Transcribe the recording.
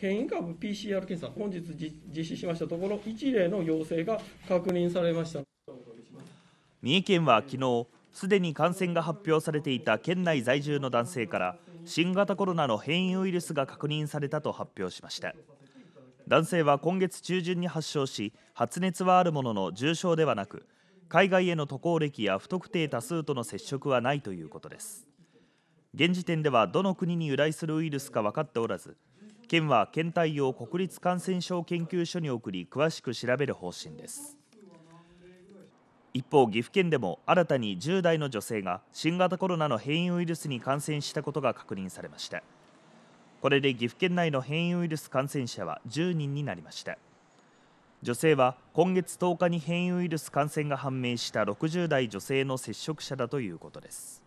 変異株 PCR 検査、本日実施しましたところ、1例の陽性が確認されました三重県は昨日すでに感染が発表されていた県内在住の男性から新型コロナの変異ウイルスが確認されたと発表しました男性は今月中旬に発症し発熱はあるものの重症ではなく海外への渡航歴や不特定多数との接触はないということです現時点ではどの国に由来するウイルスか分かっておらず、県は検体を国立感染症研究所に送り、詳しく調べる方針です。一方、岐阜県でも新たに10代の女性が新型コロナの変異ウイルスに感染したことが確認されました。これで岐阜県内の変異ウイルス感染者は10人になりました。女性は今月10日に変異ウイルス感染が判明した60代女性の接触者だということです。